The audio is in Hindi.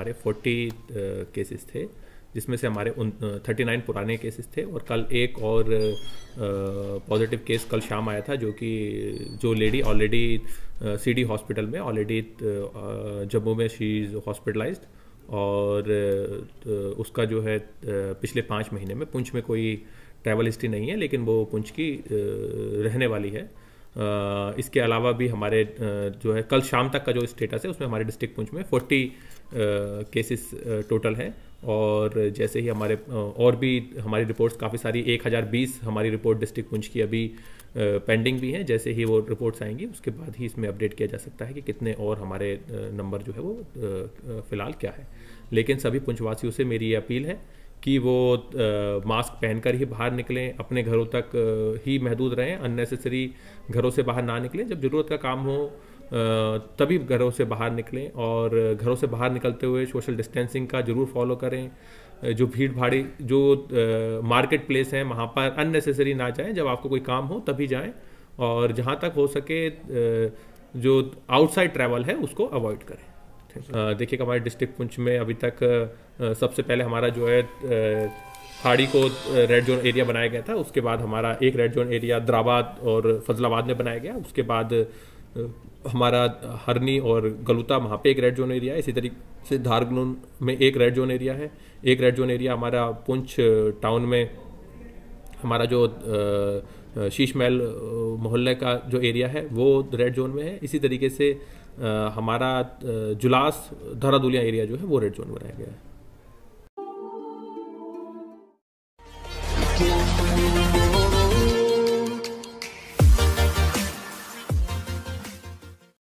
हमारे 40 केसेस थे जिसमें से हमारे उन थर्टी नाइन पुराने केसेस थे और कल एक और पॉजिटिव केस कल शाम आया था जो कि जो लेडी ऑलरेडी सीडी हॉस्पिटल में ऑलरेडी जम्मू में शी इज़ हॉस्पिटलाइज और उसका जो है पिछले पाँच महीने में पुंछ में कोई ट्रैवल हिस्ट्री नहीं है लेकिन वो पुंछ की रहने वाली है इसके अलावा भी हमारे जो है कल शाम तक का जो स्टेटस है उसमें हमारे डिस्ट्रिक्ट पुंछ में 40 केसेस टोटल है और जैसे ही हमारे और भी हमारी रिपोर्ट्स काफ़ी सारी 1020 हमारी रिपोर्ट डिस्ट्रिक्ट पुंछ की अभी पेंडिंग भी हैं जैसे ही वो रिपोर्ट्स आएंगी उसके बाद ही इसमें अपडेट किया जा सकता है कि कितने और हमारे नंबर जो है वो फ़िलहाल क्या है लेकिन सभी पुंछवासियों से मेरी ये अपील है कि वो मास्क पहनकर ही बाहर निकलें अपने घरों तक ही महदूद रहें अननेसेसरी घरों से बाहर ना निकलें जब ज़रूरत का काम हो तभी घरों से बाहर निकलें और घरों से बाहर निकलते हुए सोशल डिस्टेंसिंग का ज़रूर फॉलो करें जो भीड़ भाड़ी जो मार्केट प्लेस हैं वहाँ पर अननेसेसरी ना जाएं जब आपको कोई काम हो तभी जाएं और जहाँ तक हो सके जो आउटसाइड ट्रैवल है उसको अवॉइड करें देखिएगा हमारे डिस्ट्रिक्ट पुंछ में अभी तक सबसे पहले हमारा जो है खाड़ी को रेड जोन एरिया बनाया गया था उसके बाद हमारा एक रेड जोन एरिया द्राबाद और फजलाबाद में बनाया गया उसके बाद हमारा हरनी और गलूता वहाँ पे एक रेड जोन एरिया है इसी तरीके से धारगनून में एक रेड जोन एरिया है एक रेड जोन एरिया हमारा पुंछ टाउन में हमारा जो शीश महल मोहल्ले का जो एरिया है वो रेड जोन में है इसी तरीके से हमारा जुलास धरादुलिया एरिया जो है वो रेड जोन में बनाया गया है